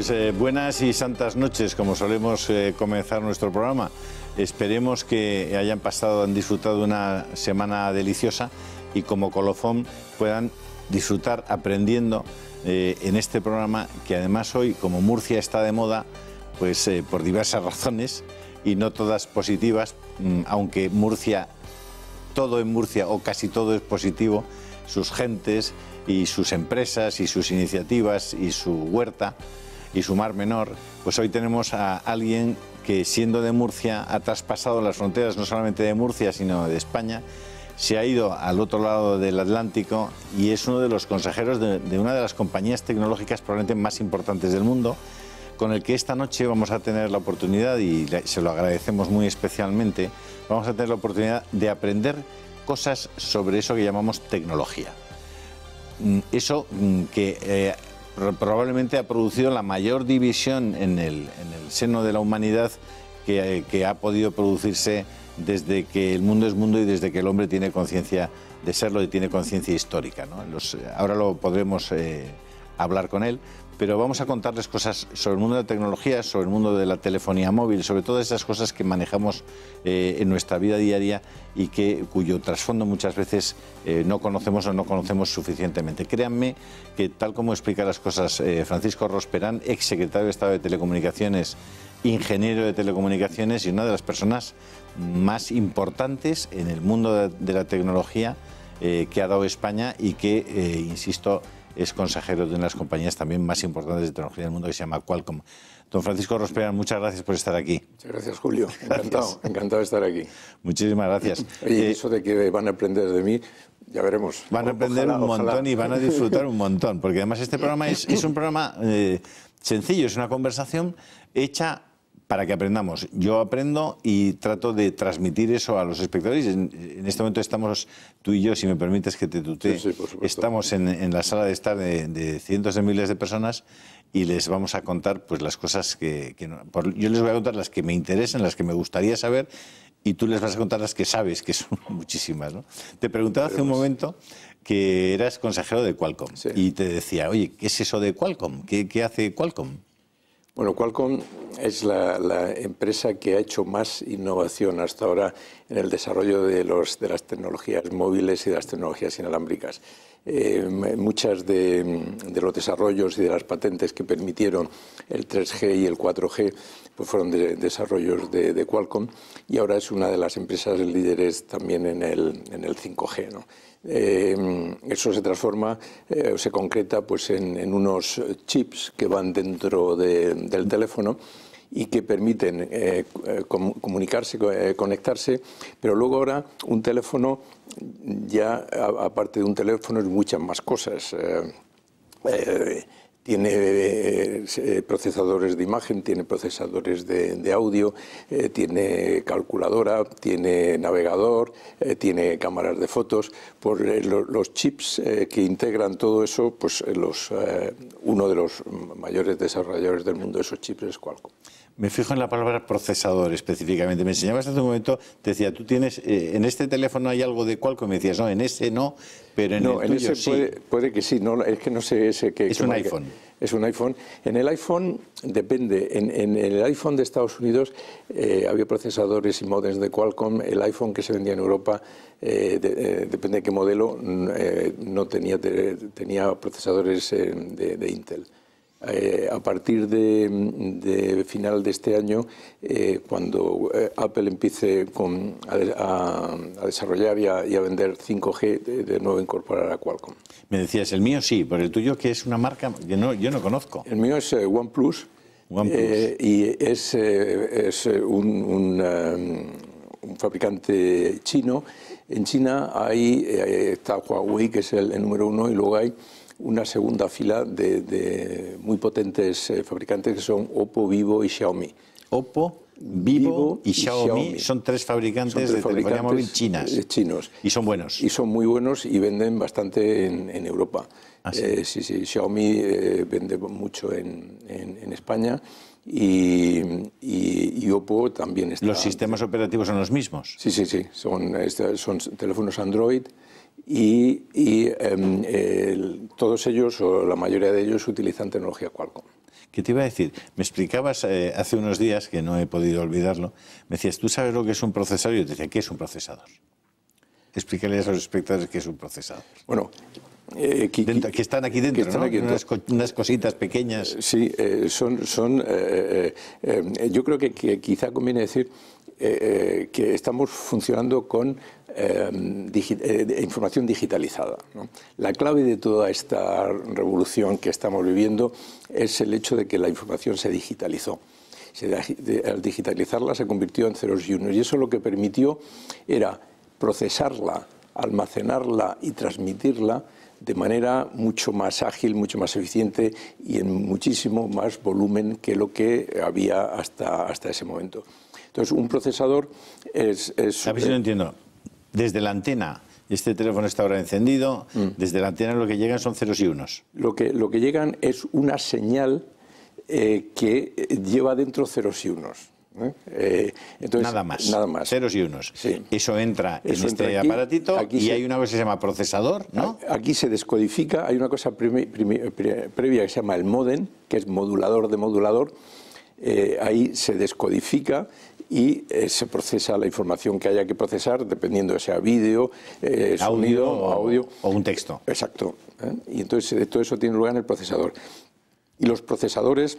Pues, eh, buenas y santas noches, como solemos eh, comenzar nuestro programa. Esperemos que hayan pasado, han disfrutado una semana deliciosa y como colofón puedan disfrutar aprendiendo eh, en este programa que además hoy, como Murcia está de moda, pues por diversas razones y no todas positivas, mm, aunque Murcia, todo en Murcia o casi todo es positivo, sus gentes y sus empresas y sus iniciativas y su huerta, y Sumar Menor, pues hoy tenemos a alguien que siendo de Murcia ha traspasado las fronteras no solamente de Murcia, sino de España, se ha ido al otro lado del Atlántico y es uno de los consejeros de, una de las compañías tecnológicas probablemente más importantes del mundo, con el que esta noche vamos a tener la oportunidad, y se lo agradecemos muy especialmente, vamos a tener la oportunidad de aprender cosas sobre eso que llamamos tecnología. Mm, eso mm, que eh, probablemente ha producido la mayor división en el, en el seno de la humanidad eh, que, ha podido producirse desde que el mundo es mundo y desde que el hombre tiene conciencia de serlo y tiene conciencia histórica. Eh, ahora lo podremos eh, hablar con él pero vamos a contarles cosas sobre el mundo de la tecnología, sobre el mundo de la telefonía móvil, sobre todas esas cosas que manejamos eh, en nuestra vida diaria y que, cuyo trasfondo muchas veces eh, no conocemos o no conocemos suficientemente. Créanme que tal como explica las cosas eh, Francisco Rosperán, ex secretario de Estado de Telecomunicaciones, ingeniero de telecomunicaciones y una de las personas más importantes en el mundo de la tecnología que ha dado España y que, insisto, es consejero de una de las compañías también más importantes de tecnología del mundo que se llama Qualcomm. Don Francisco Rospera, muchas gracias por estar aquí. Muchas gracias, Julio. Encantado, encantado de estar aquí. Muchísimas gracias. Y eh, eso de que van a aprender de mí, ya veremos. Van a aprender un montón y van a disfrutar un montón, porque además este programa es, un programa eh, sencillo, es una conversación hecha para que aprendamos. Yo aprendo y trato de transmitir eso a los espectadores. En, este momento estamos, tú y yo, si me permites que te tutee, estamos en, la sala de estar de, cientos de miles de personas y les vamos a contar pues, las cosas que... yo les voy a contar las que me interesan, las que me gustaría saber y tú les vas a contar las que sabes, que son muchísimas. Te preguntaba hace un momento que eras consejero de Qualcomm y te decía, oye, ¿qué es eso de Qualcomm? qué hace Qualcomm? Bueno, Qualcomm es la, empresa que ha hecho más innovación hasta ahora en el desarrollo de, las tecnologías móviles y de las tecnologías inalámbricas. Eh, muchas mm, de, los desarrollos y de las patentes que permitieron el 3G y el 4G pues fueron desarrollos de, Qualcomm y ahora es una de las empresas líderes también en el, en el 5G. ¿no? Eh, eso se transforma, eh, se concreta pues en, unos chips que van dentro del teléfono y que permiten eh, comunicarse, conectarse, pero luego ahora un teléfono, ya aparte de un teléfono, es muchas más cosas tiene eh, eh, procesadores de imagen, tiene procesadores de, audio, eh, tiene calculadora, tiene navegador, tiene cámaras de fotos. Por los chips que integran todo eso, pues uno de los mayores desarrolladores del mundo de esos chips es Qualcomm me fijo en la palabra procesador específicamente. Me enseñabas hace un momento, decía, tú tienes, eh, en este teléfono hay algo de Qualcomm, me decías, no, en ese no, pero en no, el en ese puede, que sí, no, es que no sé ese que... Es un iPhone. Es un iPhone. En el iPhone, depende, en, el iPhone de Estados Unidos eh, había procesadores y modems de Qualcomm, el iPhone que se vendía en Europa, eh, depende de qué modelo, no tenía, tenía procesadores de Intel. Eh, a partir de, final de este año, eh, cuando eh, Apple empiece a, desarrollar y a, vender 5G, de, nuevo incorporar a Qualcomm. Me decías, el mío sí, pero el tuyo que es una marca que no, yo no conozco. El mío es OnePlus. y es, un, fabricante chino. En China hay, está Huawei, que es el número uno, y luego hay una segunda fila de, muy potentes eh, fabricantes que son Oppo, Vivo y Xiaomi. Oppo, Vivo, y, Xiaomi. son tres fabricantes de telefonía móvil chinas. Eh, chinos. Y son buenos. Y son muy buenos y venden bastante en, Europa. Ah, eh, sí? sí? Xiaomi vende mucho en, España. Y, Oppo también está. ¿Los sistemas operativos son los mismos? Sí, sí, sí. Son, son teléfonos Android y, em, todos ellos, o la mayoría de ellos, utilizan tecnología Qualcomm. ¿Qué te iba a decir? Me explicabas eh, hace unos días, que no he podido olvidarlo, me decías, ¿tú sabes lo que es un procesador? Y yo te decía, ¿qué es un procesador? Explícale a los espectadores qué es un procesador. Bueno, eh, que, están aquí dentro, ¿no? Unas, cositas pequeñas. Sí, eh, son... son yo creo que, quizá conviene decir eh, eh, que estamos funcionando con em, eh, información digitalizada. La clave de toda esta revolución que estamos viviendo es el hecho de que la información se digitalizó. al digitalizarla se convirtió en ceros y unos y eso lo que permitió era procesarla, almacenarla y transmitirla de manera mucho más ágil, mucho más eficiente y en muchísimo más volumen que lo que había hasta, hasta ese momento. Entonces, un procesador es... a ver si lo eh, entiendo. Desde la antena este teléfono está ahora encendido, mm. desde la antena lo que llegan son ceros y unos. Lo que, lo que llegan es una señal eh, que eh, lleva dentro ceros y unos. entonces, nada más. Nada más. Ceros y unos. Eso entra en este aparatito y hay una cosa que se llama procesador, ¿no? Aquí se descodifica, hay una cosa previa que se llama el modem, que es modulador de modulador. ahí se descodifica y eh, se procesa la información que haya que procesar, dependiendo sea vídeo, eh, sonido, o, audio. O un texto. Exacto. ¿eh? Y entonces eh, todo eso tiene lugar en el procesador. Y los procesadores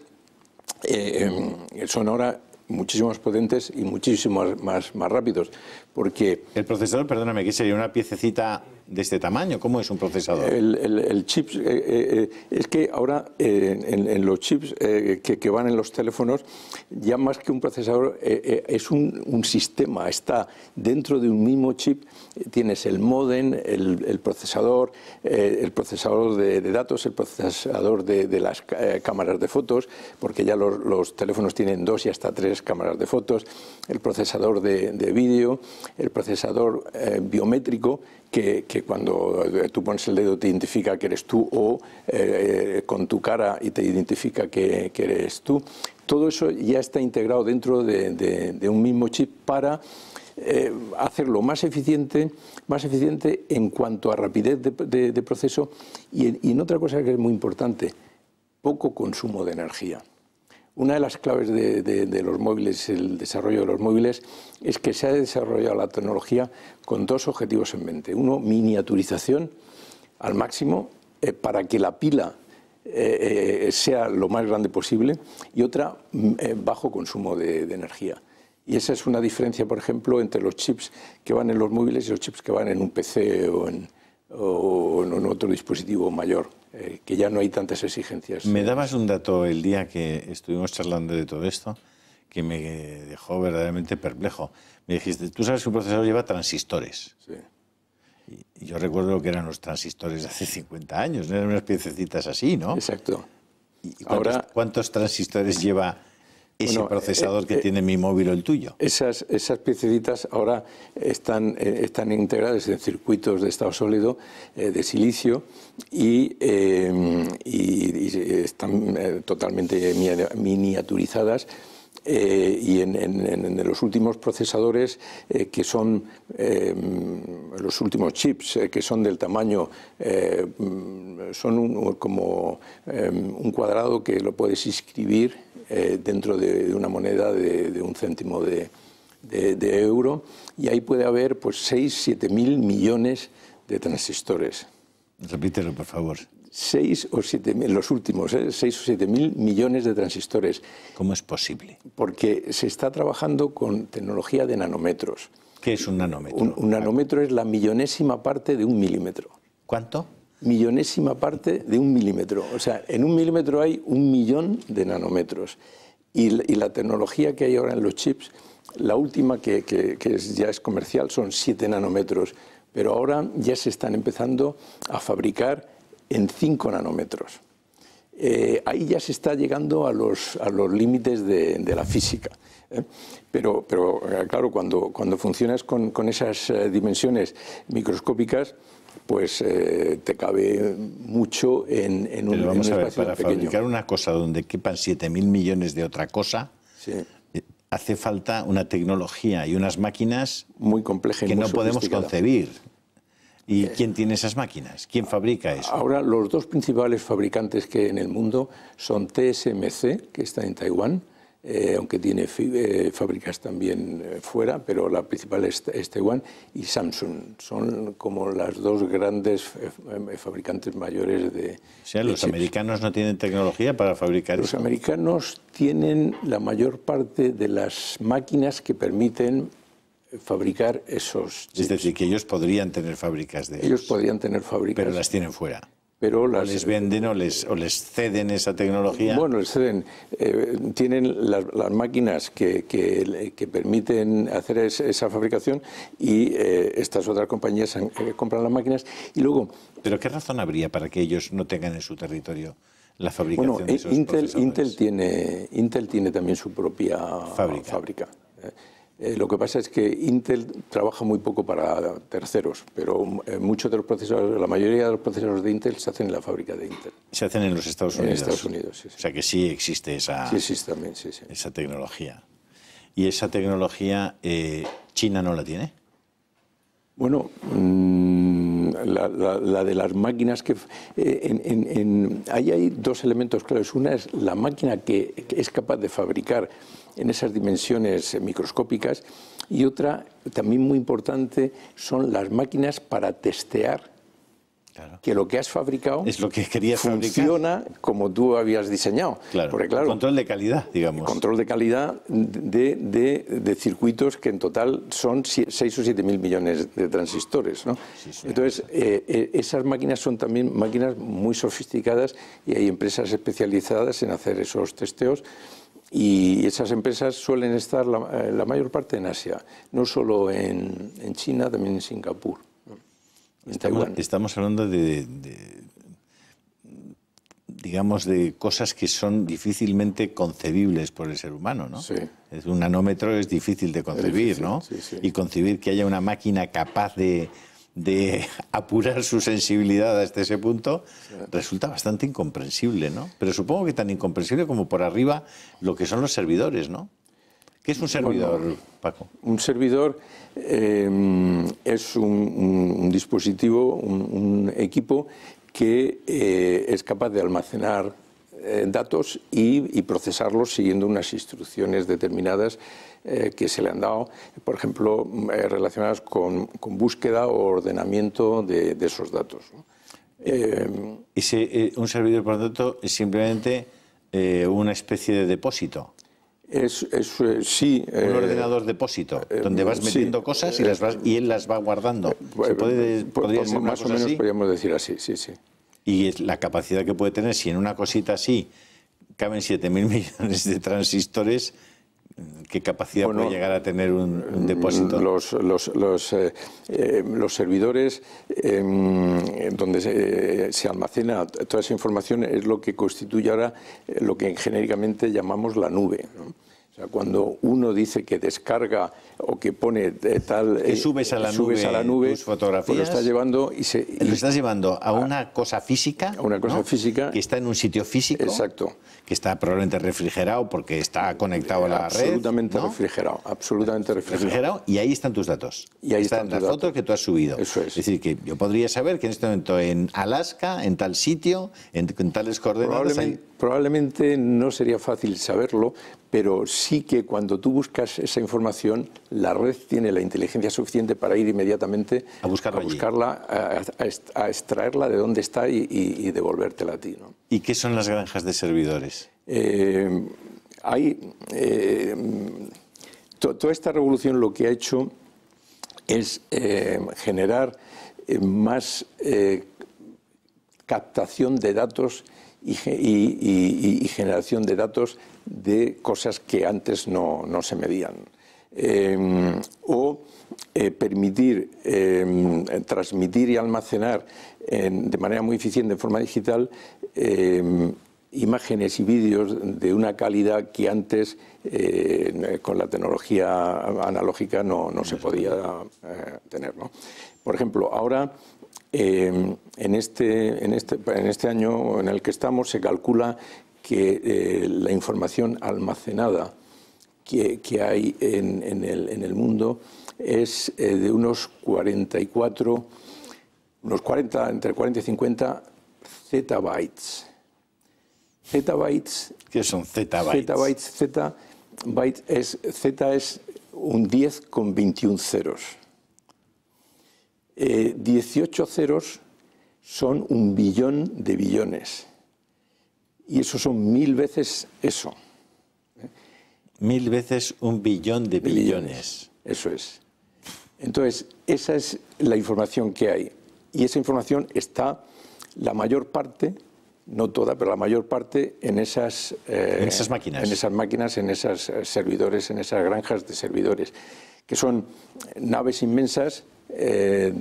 em, son ahora muchísimo más potentes y muchísimo más, más, más rápidos, porque... El procesador, perdóname, que sería una piececita de este tamaño? ¿Cómo es un procesador? El, chip, eh, eh, eh, es que ahora en, los chips que, van en los teléfonos, ya más que un procesador, es un, sistema, está dentro de un mismo chip, tienes el modem, el, procesador, el procesador de, datos, el procesador de, de las cámaras de fotos, porque ya los, teléfonos tienen dos y hasta tres cámaras de fotos, el procesador de, de vídeo, el procesador biométrico, que, cuando eh, tú pones el dedo te identifica que eres tú o eh, eh, con tu cara y te identifica que, eres tú. Todo eso ya está integrado dentro de, un mismo chip para hacerlo más eficiente, más eficiente en cuanto a rapidez de, proceso y en otra cosa que es muy importante, poco consumo de energía. Una de las claves de, los móviles, el desarrollo de los móviles, es que se ha desarrollado la tecnología con dos objetivos en mente. Uno, miniaturización al máximo eh, para que la pila eh, eh, sea lo más grande posible y otra, mm, bajo consumo de energía. Y esa es una diferencia, por ejemplo, entre los chips que van en los móviles y los chips que van en un PC o en, o en otro dispositivo mayor, eh, que ya no hay tantas exigencias. Me dabas un dato el día que estuvimos charlando de todo esto que me dejó verdaderamente perplejo. Me dijiste, tú sabes que un procesador lleva transistores. Sí. Y yo recuerdo que eran los transistores de hace 50 años, no eran unas piececitas así, ¿no? Exacto. ¿Y Ahora, ¿Cuántos transistores lleva ese procesador eh, que eh, tiene mi móvil o el tuyo. Esas, esas ahora están, eh, están integradas en circuitos de estado sólido, de silicio, y, están totalmente miniaturizadas. y en, los últimos procesadores que son los últimos chips que son del tamaño son como un cuadrado que lo puedes inscribir eh, dentro de, una moneda de, un céntimo de, euro y ahí puede haber pues 6, 7 mil millones de transistores. Repítelo, por favor. 6 o 7 mil, los últimos, ¿eh? 6 o 7 mil millones de transistores. ¿Cómo es posible? Porque se está trabajando con tecnología de nanómetros. ¿Qué es un nanómetro? un nanómetro es la millonésima parte de un milímetro. ¿Cuánto? millonésima parte de un milímetro. O sea, en un milímetro hay un millón de nanómetros. Y, la tecnología que hay ahora en los chips, la última que, ya es comercial, son 7 nanómetros. Pero ahora ya se están empezando a fabricar en 5 nanómetros. Eh, ahí ya se está llegando a los, a los límites de, la física. ¿eh? Pero, pero, eh, claro, cuando, cuando funcionas con, con esas dimensiones microscópicas, pues eh, te cabe mucho en, un, vamos a ver, para fabricar una cosa donde quepan 7.000 millones de otra cosa, eh, hace falta una tecnología y unas máquinas muy complejas que no podemos concebir. ¿Y eh, quién tiene esas máquinas? ¿Quién fabrica eso? Ahora, los dos principales fabricantes que en el mundo son TSMC, que está en Taiwán, eh, aunque tiene eh, fábricas también eh, fuera, pero la principal es, Taiwan y Samsung. Son como las dos grandes em, fabricantes mayores de... O sea, los americanos no tienen tecnología para fabricar Los americanos tienen la mayor parte de las máquinas que permiten fabricar esos Es decir, que ellos podrían tener fábricas de ellos. Ellos podrían tener fábricas. Pero las tienen fuera las, les venden o les, ceden esa tecnología. Bueno, les ceden. Eh, tienen las, máquinas que, permiten hacer esa fabricación y eh, estas otras compañías eh, compran las máquinas y luego... ¿Pero qué razón habría para que ellos no tengan en su territorio la fabricación de esos Intel, Intel tiene, Intel tiene también su propia fábrica. Eh, lo que pasa es que Intel trabaja muy poco para terceros, pero eh, muchos de los procesadores, la mayoría de los procesadores de Intel se hacen en la fábrica de Intel. Se hacen en los Estados Unidos. En Estados Unidos, sí, O sea que sí existe esa, esa tecnología. ¿Y esa tecnología eh, China no la tiene? Bueno, mm, la, de las máquinas que... Eh, ahí hay dos elementos claros. Una es la máquina que es capaz de fabricar en esas dimensiones microscópicas y otra, también muy importante, son las máquinas para testear que lo que has fabricado es lo que querías funciona como tú habías diseñado. Claro, control de calidad, digamos. Control de calidad de, de, circuitos que en total son 6 o 7 mil millones de transistores. Entonces, eh, eh, esas máquinas son también máquinas muy sofisticadas y hay empresas especializadas en hacer esos testeos. Y esas empresas suelen estar la, eh, la mayor parte en Asia, no solo en China, también en Singapur. Estamos, hablando de, digamos, de cosas que son difícilmente concebibles por el ser humano, ¿no? Es un nanómetro es difícil de concebir, ¿no? Y concebir que haya una máquina capaz de, de apurar su sensibilidad hasta ese punto resulta bastante incomprensible, ¿no? Pero supongo que tan incomprensible como por arriba lo que son los servidores, ¿no? ¿Qué es un servidor, Paco? Un servidor em, es un, dispositivo, un, equipo que eh, es capaz de almacenar eh, datos y, procesarlos siguiendo unas instrucciones determinadas eh, que se le han dado, por ejemplo, relacionadas con, búsqueda o ordenamiento de, esos datos. ¿Y em, si un servidor, por lo tanto, es simplemente una especie de depósito. Es, eh, sí. Un eh, ordenador depósito, eh, donde vas metiendo cosas y, él las va guardando. ¿Se puede, pues, pues, más o menos podríamos decir así, sí, sí. Y la capacidad que puede tener, si en una cosita así caben 7.000 millones de transistores, ¿Qué capacidad puede llegar a tener un, depósito? Mm, eh, eh, los, servidores em, donde eh, se, almacena toda esa información es lo que constituye ahora lo que genéricamente llamamos la nube. O sea, cuando uno dice que descarga o que pone tal... Que eh, subes a la subes nube, a la nube tus fotografías. Lo estás llevando y se... lo estás llevando a ah. una cosa física. A una cosa física. Que está en un sitio físico. Exacto. Que está probablemente refrigerado porque está conectado a la red. Absolutamente Refrigerado, absolutamente refrigerado. y ahí están tus datos. Y ahí están, las fotos que tú has subido. Eso es. Es decir, que yo podría saber que en este momento en Alaska, en tal sitio, en, tales coordenadas... Probablemente no sería fácil saberlo, pero sí que cuando tú buscas esa información, la red tiene la inteligencia suficiente para ir inmediatamente a, buscarla, a, a, extraerla de dónde está y, devolvértela a ti. ¿Y qué son las granjas de servidores? Eh, hay, eh, toda esta revolución lo que ha hecho es eh, generar más captación de datos y, generación de datos de cosas que antes no, se medían. Em, o eh, permitir em, transmitir y almacenar de manera muy eficiente en forma digital em, imágenes y vídeos de una calidad que antes eh, con la tecnología analógica no, se podía eh, tener. Por ejemplo, ahora eh, en, este, en, este, en este año en el que estamos se calcula que eh, la información almacenada que, que hay en, en, el, en, el, mundo es eh, de unos 44, unos 40, entre 40 y 50 zettabytes. ¿Qué son zettabytes? Zettabytes, zeta, es, z es un 10 con 21 ceros. 18 eh, ceros son un billón de billones. Y eso son mil veces eso. Mil veces un billón de, billones. Eso es. Entonces, esa es la información que hay. Y esa información está la mayor parte, no toda, pero la mayor parte en esas, eh, en esas máquinas. En esas máquinas, en eh, servidores, en esas granjas de servidores, que son naves inmensas eh,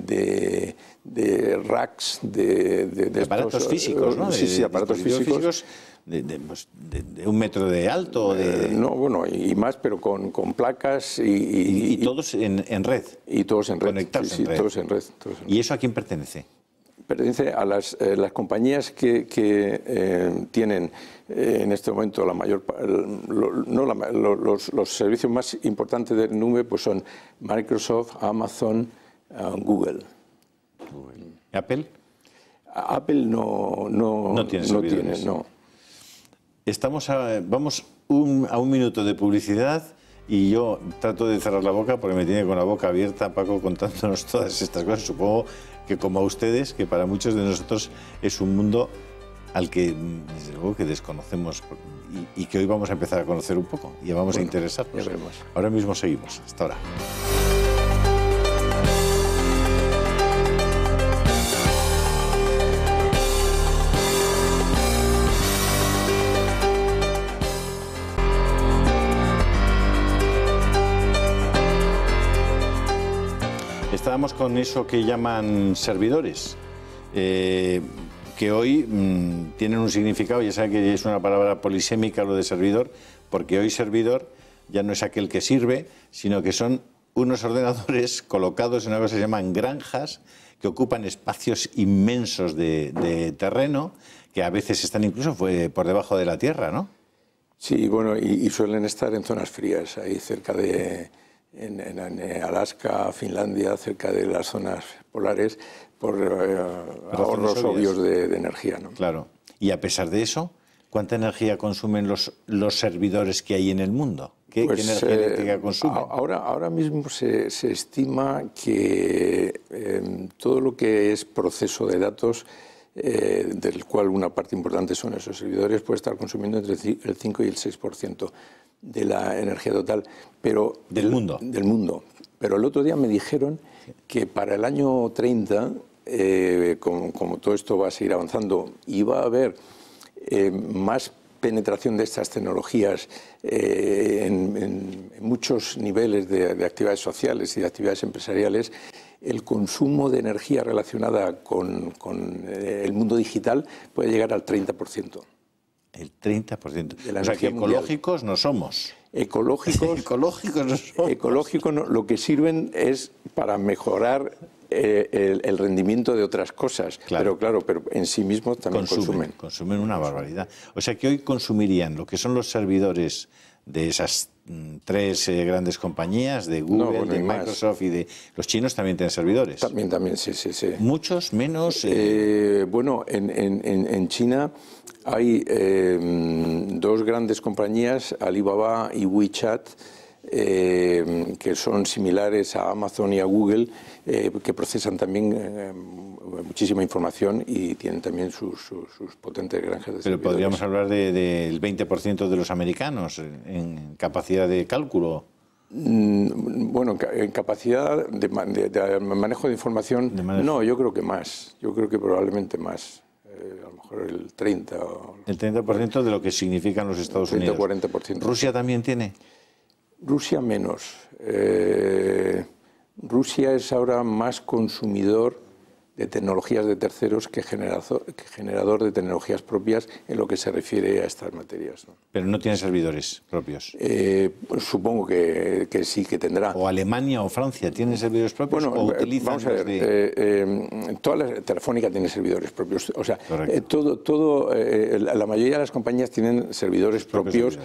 de, racks, de, aparatos físicos, eh, aparatos físicos, pues, de, un metro de alto? Eh, no, bueno, y, más, pero con, placas y... Y, todos en, red. Y todos en red. sí, Todos en red. ¿Y eso a quién pertenece? Pertenece a las, las compañías que, que tienen en este momento la mayor no, los, los, servicios más importantes del nube pues son Microsoft, Amazon, Google. ¿Apple? Apple no, no, no tiene, no no. Estamos a, vamos a un minuto de publicidad y yo trato de cerrar la boca porque me tiene con la boca abierta Paco contándonos todas estas cosas. Supongo que como a ustedes, que para muchos de nosotros es un mundo al que desde luego que desconocemos y, que hoy vamos a empezar a conocer un poco y vamos a interesarnos. Ahora mismo seguimos. Hasta ahora. con eso que llaman servidores, eh, que hoy mm, tienen un significado, ya saben que es una palabra polisémica lo de servidor, porque hoy servidor ya no es aquel que sirve, sino que son unos ordenadores colocados en algo que se llaman granjas, que ocupan espacios inmensos de, terreno, que a veces están incluso por debajo de la tierra, ¿no? Sí, bueno, y suelen estar en zonas frías, ahí cerca de en, en, Alaska, Finlandia, cerca de las zonas polares, por los eh, ahorros obvios de, energía. ¿no? Claro. Y a pesar de eso, ¿cuánta energía consumen los, los servidores que hay en el mundo? ¿Qué, pues, energía eh, eléctrica Ahora, ahora mismo se, se estima que em, todo lo que es proceso de datos eh, del cual una parte importante son esos servidores, puede estar consumiendo entre el 5 y el 6% de la energía total. Pero del mundo. Del mundo. Pero el otro día me dijeron que para el año 30, eh, como, todo esto va a seguir avanzando, iba a haber eh, más penetración de estas tecnologías eh, en, muchos niveles de, actividades sociales y de actividades empresariales, el consumo de energía relacionada con, con el mundo digital puede llegar al 30%. El 30%. De la o sea que ecológicos no somos. Ecológicos, ecológicos no somos. Ecológicos lo que sirven es para mejorar eh, el, rendimiento de otras cosas. Claro. Pero claro, pero en sí mismos también consumen, consumen. Consumen una barbaridad. O sea que hoy consumirían lo que son los servidores de esas Mm, tres eh, grandes compañías de Google, de Microsoft y de los chinos también tienen servidores. También, también, sí, sí, sí. Muchos menos. Eh, eh, bueno, en, en, en, China hay em, dos grandes compañías, Alibaba y WeChat. Em, que son similares a Amazon y a Google, que procesan también em, eh, muchísima información y tienen también sus, potentes granjas de Pero podríamos hablar del 20% de los americanos en capacidad de cálculo. Mm, bueno, en capacidad de, manejo de información, no, yo creo que más, yo creo que probablemente más, eh, a lo mejor el 30. el 30% de lo que significan los Estados 30, Unidos. 40%. ¿Rusia también tiene? Rusia menos. Eh, Rusia es ahora más consumidor de tecnologías de terceros que, generador, de tecnologías propias en lo que se refiere a estas materias. Pero no tiene servidores propios. Eh, pues supongo que, sí que tendrá. O Alemania o Francia tienen servidores propios. o eh, utilizan vamos a ver. Eh, em, toda la telefónica tiene servidores propios. O sea, todo, todo, la mayoría de las compañías tienen servidores propios,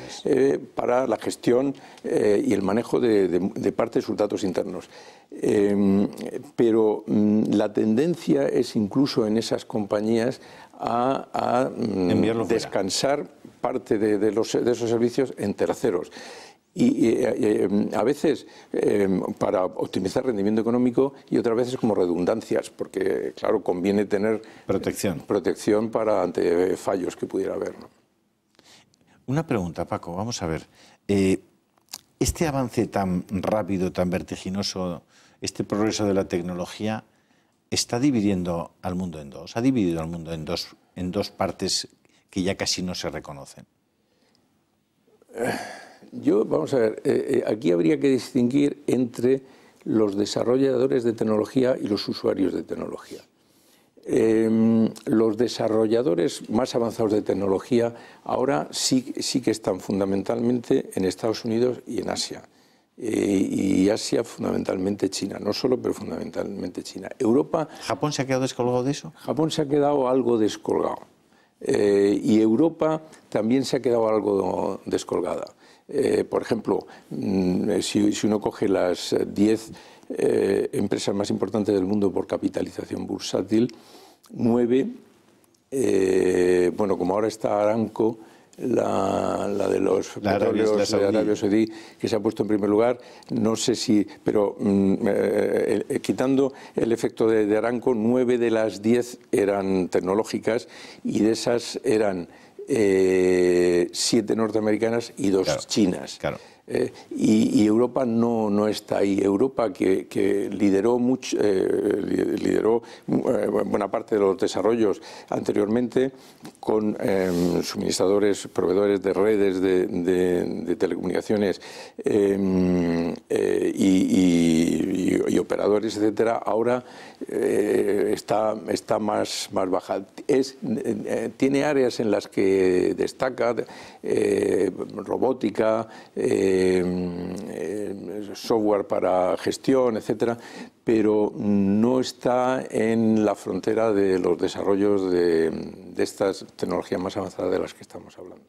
para la gestión y el manejo de, parte de sus datos internos. Em, pero mm, la tendencia es incluso en esas compañías a, mm, descansar parte de, esos servicios en terceros. Y, eh, eh, a veces eh, para optimizar rendimiento económico y otras veces como redundancias, porque claro, conviene tener protección, protección para ante fallos que pudiera haber. Una pregunta, Paco, vamos a ver. este avance tan rápido, tan vertiginoso, este progreso de la tecnología, está dividiendo al mundo en dos, ha dividido al mundo en dos, en dos partes que ya casi no se reconocen. Yo, vamos a ver, eh, eh, aquí habría que distinguir entre los desarrolladores de tecnología y los usuarios de tecnología. Em, los desarrolladores más avanzados de tecnología ahora sí, sí que están fundamentalmente en Estados Unidos y en Asia. Eh, y Asia fundamentalmente China, no solo, pero fundamentalmente China. Europa... ¿Japón se ha quedado descolgado de eso? Japón se ha quedado algo descolgado. Eh, y Europa también se ha quedado algo descolgada. Eh, por ejemplo, mm, si, uno coge las 10 empresas más importantes del mundo por capitalización bursátil, 9, bueno, como ahora está Aranco, la, de los petróleos de Arabia Saudí, que se ha puesto en primer lugar. No sé si, pero mm, eh, eh, quitando el efecto de, arranco nueve de las diez eran tecnológicas y de esas eran eh, siete norteamericanas y dos chinas. Eh, y, Europa no, está ahí. Europa, que, lideró, mucho, eh, lideró eh, buena parte de los desarrollos anteriormente con em, suministradores, proveedores de redes de, telecomunicaciones em, y, y, operadores, etcétera, ahora eh, está, está más, más baja. Es, eh, tiene áreas en las que destaca eh, robótica, mm, software para gestión, etcétera, pero no está en la frontera de los desarrollos de, estas tecnologías más avanzadas de las que estamos hablando.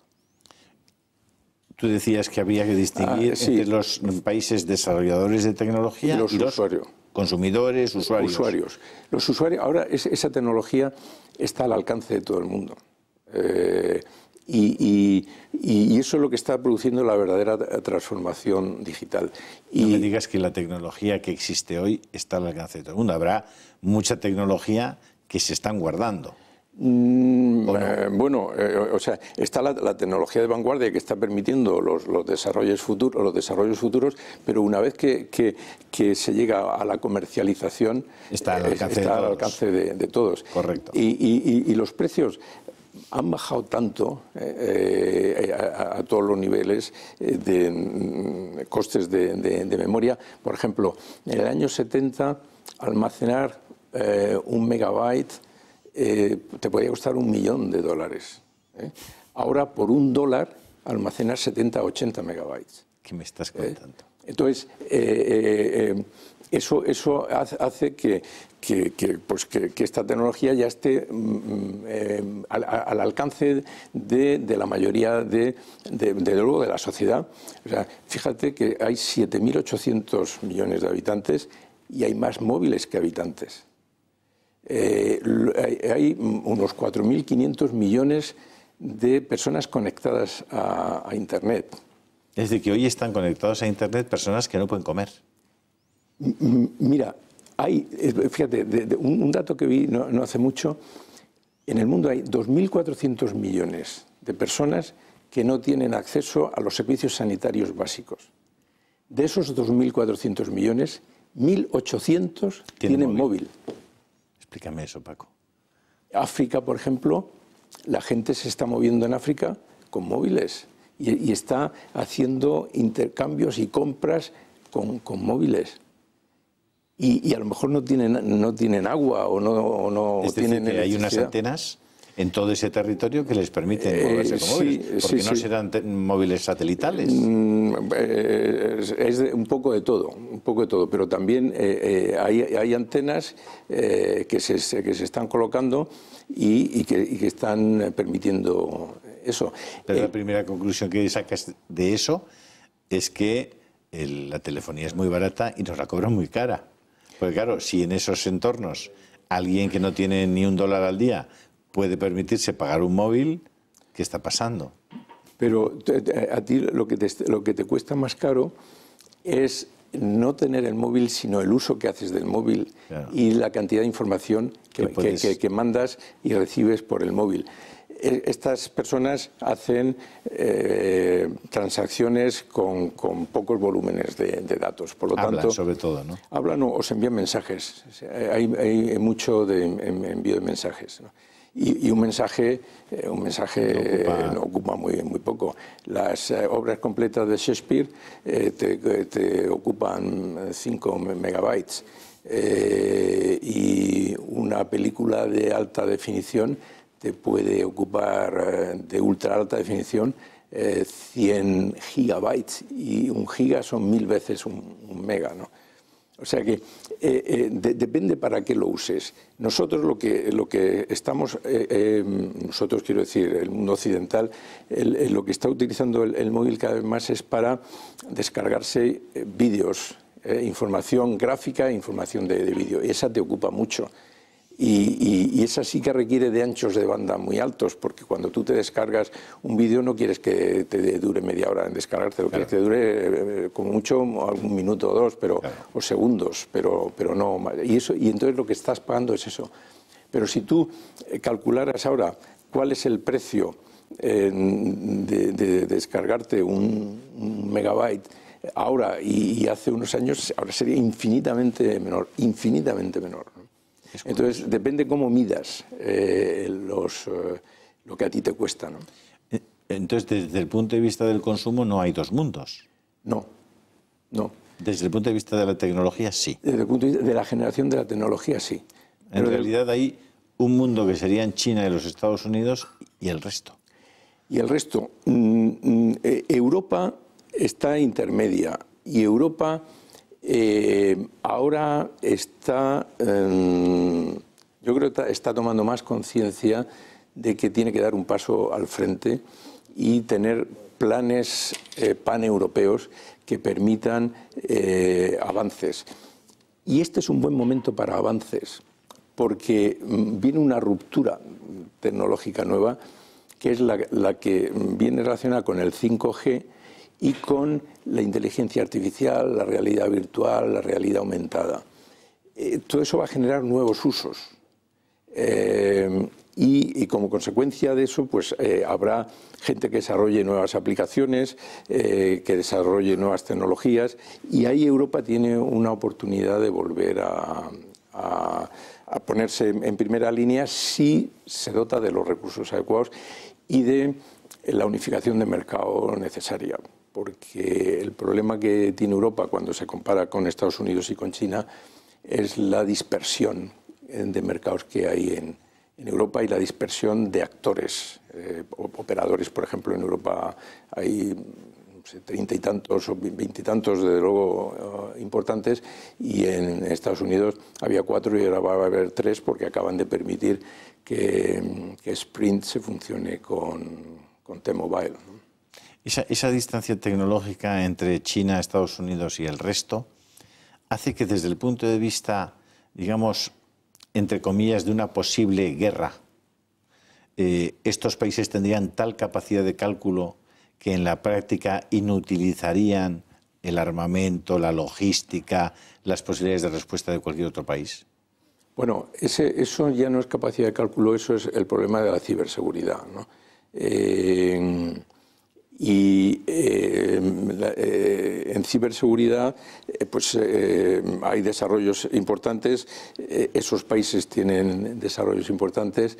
Tú decías que había que distinguir ah, entre los países desarrolladores de tecnología y los usuarios consumidores, usuarios. Los usuarios ahora esa tecnología está al alcance de todo el mundo. Eh, y, eso es lo que está produciendo la verdadera transformación digital. Y no me digas que la tecnología que existe hoy está al alcance de todo el mundo. Habrá mucha tecnología que se están guardando. Mm, eh, bueno, eh, o sea, está la, tecnología de vanguardia que está permitiendo los, desarrollos, futuros, los desarrollos futuros, pero una vez que, se llega a la comercialización, está al eh, alcance, de, todos. Correcto. y, los precios, han bajado tanto a, todos los niveles de mm, costes de, memoria. Por ejemplo, en el año 70, almacenar un megabyte eh, te podría costar un millón de dólares. ¿eh? Ahora, por un dólar, almacenas 70 80 megabytes. ¿Qué me estás ¿Eh? contando? Entonces, eso, hace que, pues que, esta tecnología ya esté mm, mm, al, alcance de, la mayoría de, de, de, la sociedad. O sea, fíjate que hay 7.800 millones de habitantes y hay más móviles que habitantes. Eh, hay unos 4.500 millones de personas conectadas a, Internet. Es decir, que hoy están conectados a Internet personas que no pueden comer. mira, hay, eh, fíjate, un, dato que vi no, hace mucho, en el mundo hay 2.400 millones de personas que no tienen acceso a los servicios sanitarios básicos. De esos 2.400 millones, 1.800 tienen, móvil. Explícame eso, Paco. África, por ejemplo, la gente se está moviendo en África con móviles y, está haciendo intercambios y compras con, móviles. Y, a lo mejor no tienen, no tienen agua o no, no tienen. hay unas antenas en todo ese territorio que les permiten eh, moverse como móviles, porque no serán móviles satelitales. Mm, eh, es un poco de todo, un poco de todo, pero también eh, hay, antenas que, se, que se están colocando y, que, están permitiendo eso. la primera conclusión que sacas de eso es que la telefonía es muy barata y nos la cobran muy cara. Porque claro, si en esos entornos alguien que no tiene ni un dólar al día puede permitirse pagar un móvil, ¿qué está pasando? Pero a ti lo que te, lo que te cuesta más caro es no tener el móvil, sino el uso que haces del móvil y la cantidad de información que, que, mandas y recibes por el móvil. E, estas personas hacen eh, transacciones con, pocos volúmenes de, datos. Por lo hablan sobre todo, ¿no? Hablan o, o se envían mensajes. Hay, mucho de envío de mensajes. ¿no? y, un mensaje, eh, un mensaje eh, ocupa. muy, muy poco. Las eh, obras completas de Shakespeare te, ocupan 5 megabytes y una película de alta definición te puede ocupar de ultra alta definición 100 gigabytes y un giga son mil veces un, un mega, ¿no? O sea que eh, eh, depende para qué lo uses. Nosotros lo que, lo que estamos, eh, nosotros quiero decir, el mundo occidental, lo que está utilizando el, móvil cada vez más es para descargarse vídeos, información gráfica, información de vídeo. Esa te ocupa mucho. Y, y, y, esa sí que requiere de anchos de banda muy altos, porque cuando tú te descargas un vídeo no quieres que te dure media hora en descargarte, lo que te dure eh, como mucho un minuto o dos pero, o segundos, pero, pero no. Y, eso, y entonces lo que estás pagando es eso. Pero si tú eh, calcularas ahora cuál es el precio eh, de, descargarte un, megabyte, ahora y, hace unos años, ahora sería infinitamente menor, infinitamente menor. Entonces, depende cómo midas eh, los, eh, lo que a ti te cuesta. Eh, entonces, desde el punto de vista del consumo, no hay dos mundos. No, no. Desde el punto de vista de la tecnología, sí. Desde el punto de vista de la generación de la tecnología, sí. En realidad, hay un mundo que serían China y los Estados Unidos y el resto. Y el resto. Mm, mm, Europa está intermedia y Europa eh, ahora está, em, yo creo que está tomando más conciencia de que tiene que dar un paso al frente y tener planes eh, paneuropeos que permitan eh, avances. Y este es un buen momento para avances, porque mm, viene una ruptura tecnológica nueva, que es la que viene relacionada con el 5G, y con la inteligencia artificial, la realidad virtual, la realidad aumentada. Eh, todo eso va a generar nuevos usos eh, y, como consecuencia de eso pues eh, habrá gente que desarrolle nuevas aplicaciones, que desarrolle nuevas tecnologías y ahí Europa tiene una oportunidad de volver a ponerse en primera línea si se dota de los recursos adecuados y de la unificación de mercado necesaria porque el problema que tiene Europa cuando se compara con Estados Unidos y con China es la dispersión eh, de mercados que hay en, Europa y la dispersión de actores, eh, operadores, por ejemplo, en Europa hay treinta y tantos o veintitantos, desde luego, eh, importantes, y en Estados Unidos había cuatro y ahora va a haber tres porque acaban de permitir que, Sprint se funcione con, con T-Mobile. Esa, distancia tecnológica entre China, Estados Unidos y el resto hace que desde el punto de vista, digamos, entre comillas, de una posible guerra, eh, estos países tendrían tal capacidad de cálculo que en la práctica inutilizarían el armamento, la logística, las posibilidades de respuesta de cualquier otro país? Bueno, eso ya no es capacidad de cálculo, eso es el problema de la ciberseguridad. ¿no? Eh, y eh, eh, en ciberseguridad eh, pues, hay desarrollos importantes, esos países tienen desarrollos importantes,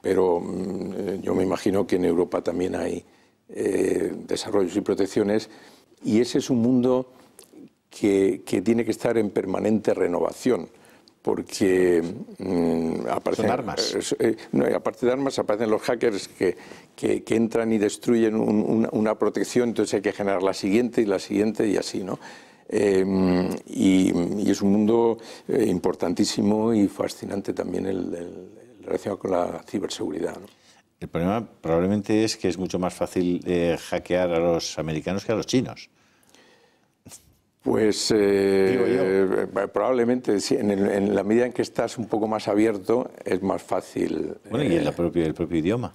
pero mm, yo me imagino que en Europa también hay desarrollos y protecciones, y ese es un mundo que tiene que estar en permanente renovación porque mm, aparecen armas. Eh, eh, no, aparte de armas aparecen los hackers que, que, entran y destruyen una, protección, entonces hay que generar la siguiente y la siguiente y así, ¿no? Em, y, es un mundo eh, importantísimo y fascinante también el, relacionado con la ciberseguridad. El problema probablemente es que es mucho más fácil hackear a los americanos que a los chinos. Pues eh, eh, probablemente en, la medida en que estás un poco más abierto es más fácil. Bueno, y en eh, el propio idioma.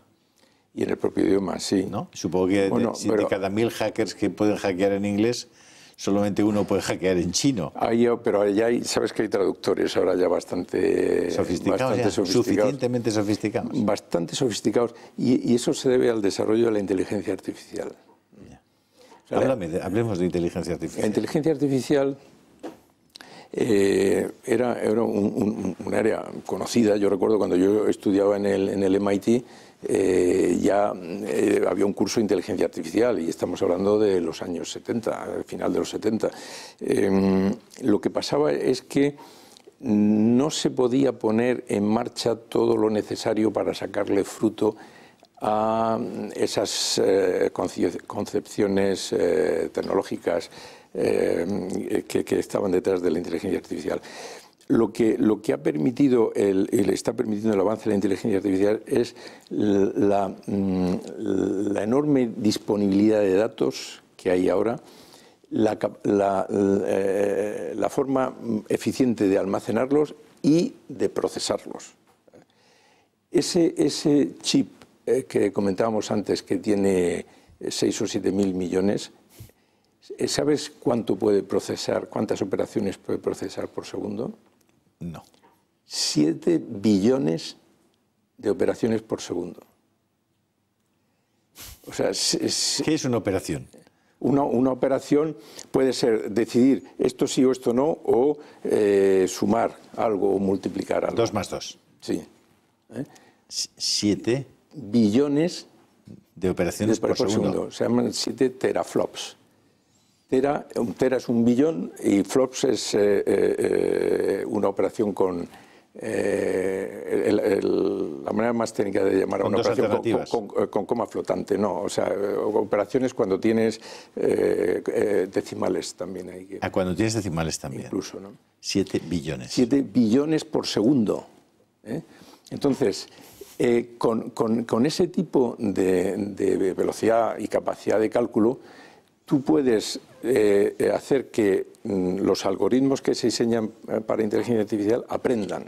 Y en el propio idioma, sí. ¿No? Supongo que de, cada mil hackers que pueden hackear en inglés, solamente uno puede hackear en chino. pero ya hay, sabes que hay traductores ahora ya bastante sofisticados, bastante suficientemente sofisticados. Bastante sofisticados. Y, y eso se debe al desarrollo de la inteligencia artificial hablemos de inteligencia artificial. La inteligencia artificial eh, era, era un, área conocida. Yo recuerdo cuando yo estudiaba en el, MIT, eh, ya eh, había un curso de inteligencia artificial y estamos hablando de los años 70, al final de los 70. Em, lo que pasaba es que no se podía poner en marcha todo lo necesario para sacarle fruto a esas eh, concepciones eh, tecnológicas eh, que, estaban detrás de la inteligencia artificial. Lo que, lo que ha permitido y le está permitiendo el avance de la inteligencia artificial es la, mm, enorme disponibilidad de datos que hay ahora, la, la forma eficiente de almacenarlos y de procesarlos. Ese, ese chip eh, que comentábamos antes, que tiene 6 eh, o 7 mil millones, eh, ¿sabes cuánto puede procesar, cuántas operaciones puede procesar por segundo? No. 7 billones de operaciones por segundo. O sea, ¿Qué es una operación? Una, operación puede ser decidir esto sí o esto no, o sumar algo o multiplicar algo. Dos más dos. Sí. Siete billones de operaciones por, segundo. Se llaman 7 teraflops. Tera, un tera es un billón y flops es eh, eh, una operación con... Eh, la manera más técnica de llamar a una operación con, coma flotante, no, o sea, operaciones cuando tienes decimales también Ah, cuando tienes decimales también. Incluso, ¿no? Siete billones. Siete billones por segundo. Entonces, eh, con, ese tipo de, velocidad y capacidad de cálculo, tú puedes eh, eh, hacer que mm, los algoritmos que se diseñan para inteligencia artificial aprendan,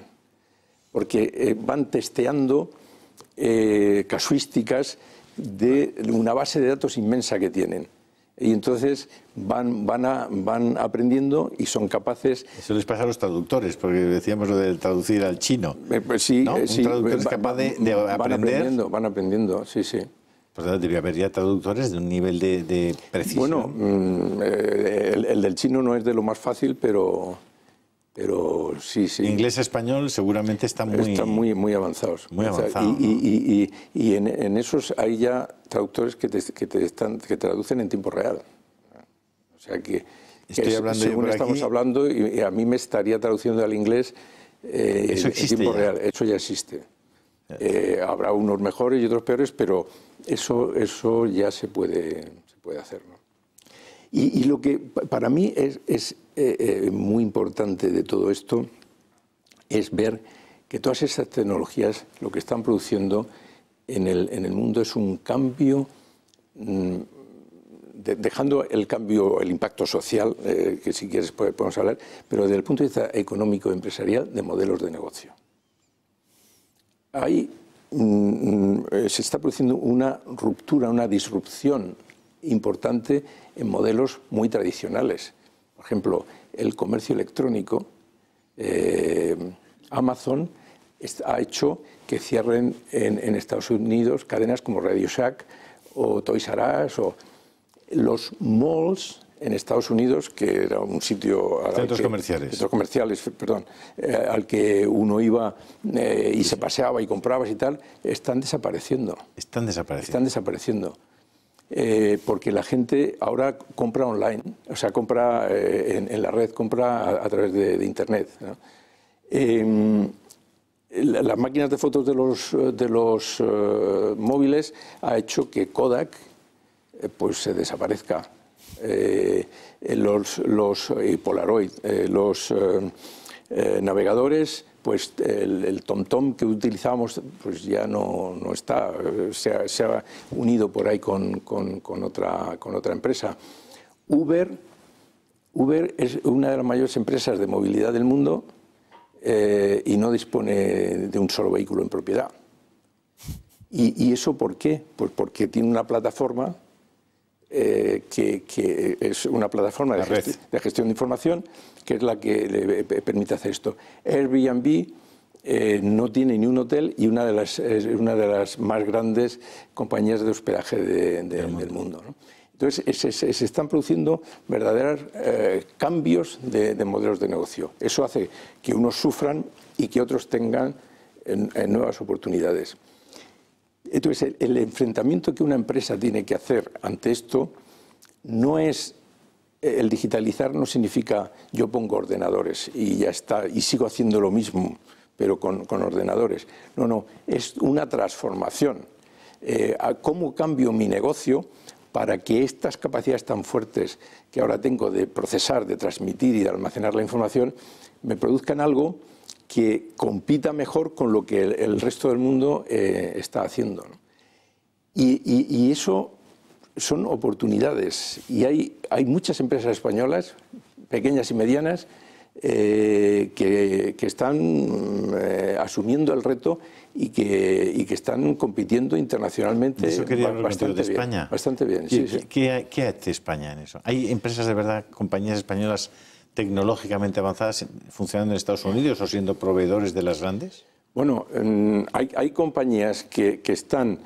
porque van testeando casuísticas de una base de datos inmensa que tienen y entonces van, van, van aprendiendo y son capaces... Eso les pasa a los traductores, porque decíamos lo del traducir al chino. Eh, pues sí, eh, Un sí, traductor capaz de, van aprendiendo, van aprendiendo, sí, sí. Por lo tanto, debería haber ya traductores de un nivel de, de precisión. Bueno, mm, eh, el del chino no es de lo más fácil, pero... Pero sí, sí. Inglés-español seguramente están muy... Están muy, muy avanzados. Muy avanzados. Y, y, y, y en, esos hay ya traductores que te, están, que traducen en tiempo real. O sea que... Estoy hablando según estamos hablando, y a mí me estaría traduciendo al inglés eh, en tiempo real. Eso ya existe. Eh, habrá unos mejores y otros peores, pero eso, eso ya se puede, se puede hacer. ¿no? Y, lo que para mí es, eh, eh, muy importante de todo esto es ver que todas esas tecnologías lo que están produciendo en el, mundo es un cambio, mm, dejando el cambio, el impacto social, eh, que si quieres podemos hablar, pero desde el punto de vista económico empresarial de modelos de negocio. Ahí mm, mm, se está produciendo una ruptura, una disrupción importante en modelos muy tradicionales. Por ejemplo, el comercio electrónico, eh, Amazon ha hecho que cierren en, Estados Unidos cadenas como Radio Shack o Toys R Us o los malls en Estados Unidos, que era un sitio... Centros comerciales. Centros comerciales, perdón, eh, al que uno iba eh, y se paseaba y comprabas y tal, están desapareciendo. Están desapareciendo. Están desapareciendo. Eh, porque la gente ahora compra online, o sea, compra eh, en, la red, compra a, través de, Internet. Em, las máquinas de fotos de los, eh, móviles ha hecho que Kodak pues, se desaparezca. los, los Polaroid, los navegadores pues el tom-tom que utilizamos pues ya no, está, se ha, unido por ahí con, otra, con otra empresa. Uber, Uber es una de las mayores empresas de movilidad del mundo eh, y no dispone de un solo vehículo en propiedad. ¿Y, ¿Y, eso por qué? Pues porque tiene una plataforma eh, que, es una plataforma de, de, gestión de información que es la que le eh, permite hacer esto. Airbnb eh, no tiene ni un hotel y una de las, es una de las más grandes compañías de hospedaje del mundo. Entonces, se, están produciendo verdaderos cambios de, modelos de negocio. Eso hace que unos sufran y que otros tengan nuevas oportunidades. Entonces, el, enfrentamiento que una empresa tiene que hacer ante esto no es el digitalizar no significa yo pongo ordenadores y ya está, y sigo haciendo lo mismo, pero con, ordenadores. No, no, es una transformación. Eh, ¿Cómo cambio mi negocio para que estas capacidades tan fuertes que ahora tengo de procesar, de transmitir y de almacenar la información, me produzcan algo que compita mejor con lo que el, resto del mundo eh, está haciendo. Y, eso son oportunidades. Y hay, hay muchas empresas españolas, pequeñas y medianas, eh, que, que, están eh, asumiendo el reto y que, y que están compitiendo internacionalmente. bastante bien, España. Bastante bien. qué hace España en eso? ¿Hay empresas de verdad, compañías españolas? tecnológicamente avanzadas funcionando en Estados Unidos o siendo proveedores de las grandes? Bueno, hay, compañías que, están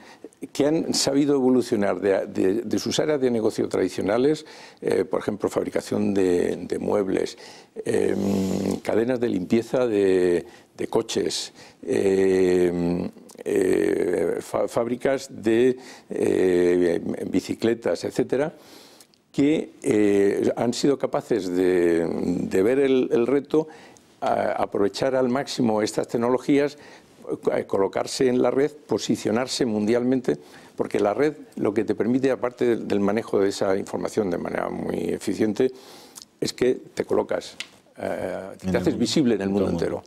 que han sabido evolucionar de, sus áreas de negocio tradicionales, eh, por ejemplo, fabricación de, muebles, em, cadenas de limpieza de, coches, em, eh, fábricas de eh, bicicletas, etcétera que eh, han sido capaces de, ver el, reto, aprovechar al máximo estas tecnologías, eh, colocarse en la red, posicionarse mundialmente, porque la red lo que te permite, aparte del manejo de esa información de manera muy eficiente, es que te colocas, eh, te haces visible en el mundo, entero.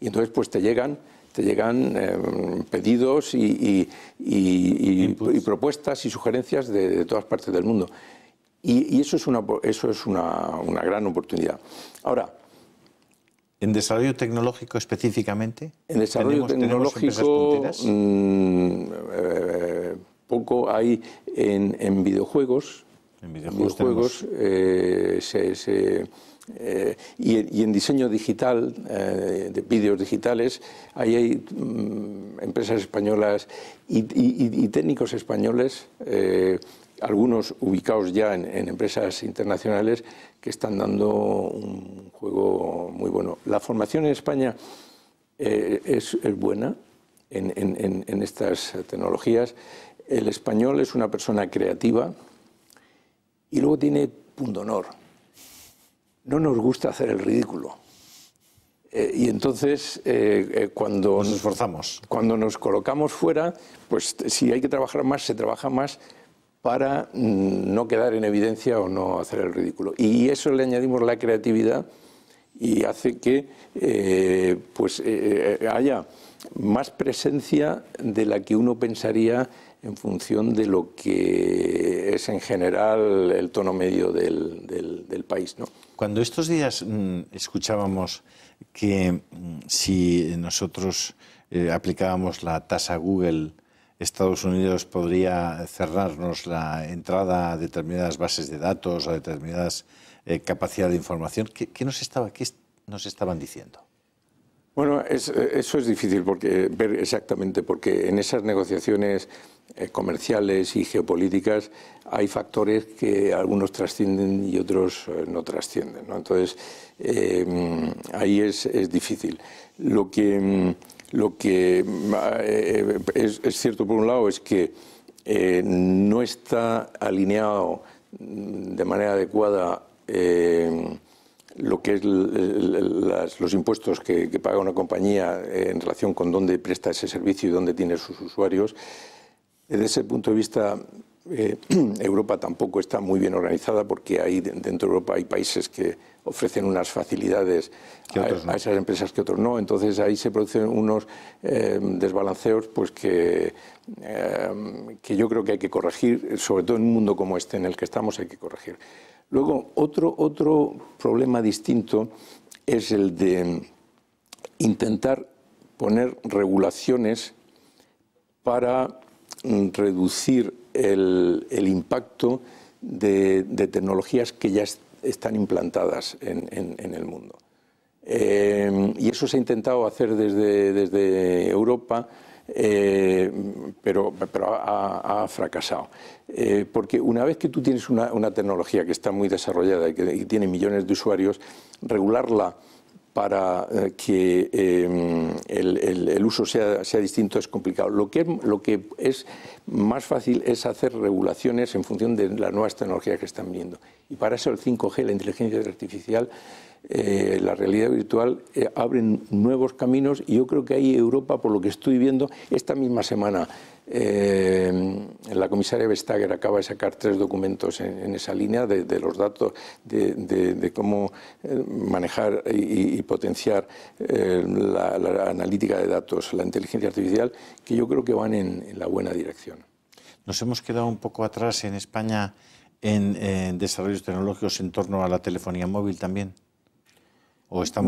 Y entonces pues te llegan te llegan em, pedidos y, propuestas y sugerencias de todas partes del mundo. Y, eso es, una, eso es una, gran oportunidad. Ahora, ¿En desarrollo tecnológico específicamente? En desarrollo tecnológico, mm, eh, poco hay en, en, videojuegos. En videojuegos. Eh, eh, y, en diseño digital, de vídeos digitales, ahí hay mm, empresas españolas y técnicos españoles algunos ubicados ya en, empresas internacionales que están dando un juego muy bueno. La formación en España eh, es, buena en, estas tecnologías. El español es una persona creativa y luego tiene pundonor. No nos gusta hacer el ridículo. Eh, y entonces, eh, cuando nos esforzamos, cuando nos colocamos fuera, pues si hay que trabajar más, se trabaja más para mm, no quedar en evidencia o no hacer el ridículo. Y eso le añadimos la creatividad y hace que eh, pues, eh, eh, haya más presencia de la que uno pensaría en función de lo que es en general el tono medio del, país. Cuando estos días mm, escuchábamos que mm, si nosotros aplicábamos la tasa Google, Estados Unidos podría cerrarnos la entrada a determinadas bases de datos, a determinadas eh, capacidades de información. ¿Qué, nos estaban diciendo? Bueno, eh, eso es difícil porque, ver exactamente, porque en esas negociaciones eh, comerciales y geopolíticas hay factores que algunos trascienden y otros no trascienden. Entonces, mm, ahí es, es, difícil. Lo que mm, lo que eh, eh, es, cierto, por un lado, es que eh, no está alineado de manera adecuada lo que es los impuestos que, que, paga una compañía en relación con dónde presta ese servicio y dónde tiene sus usuarios. Desde ese punto de vista, eh, Europa tampoco está muy bien organizada porque ahí dentro de Europa hay países que ofrecen unas facilidades a, esas empresas que otros no. Entonces ahí se producen unos em, desbalanceos pues que, em, que yo creo que hay que corregir, sobre todo en un mundo como este en el que estamos hay que corregir. Luego, otro, otro problema distinto es el de intentar poner regulaciones para mm, reducir el, impacto de, tecnologías que ya están implantadas en, el mundo. Eh, y eso se ha intentado hacer desde, Europa, eh, pero, ha, fracasado. Eh, porque una vez que tú tienes una, tecnología que está muy desarrollada y que y tiene millones de usuarios, regularla para eh, que em, el, uso sea, distinto es complicado. Lo que, lo que es más fácil es hacer regulaciones en función de las nuevas tecnologías que están viendo. Y para eso el 5G, la inteligencia artificial, eh, la realidad virtual eh, abre nuevos caminos y yo creo que ahí Europa, por lo que estoy viendo, esta misma semana eh, la comisaria Vestager acaba de sacar tres documentos en, esa línea de, los datos de, cómo manejar y, potenciar la, analítica de datos, la inteligencia artificial, que yo creo que van en, la buena dirección. Nos hemos quedado un poco atrás en España en desarrollos tecnológicos en torno a la telefonía móvil también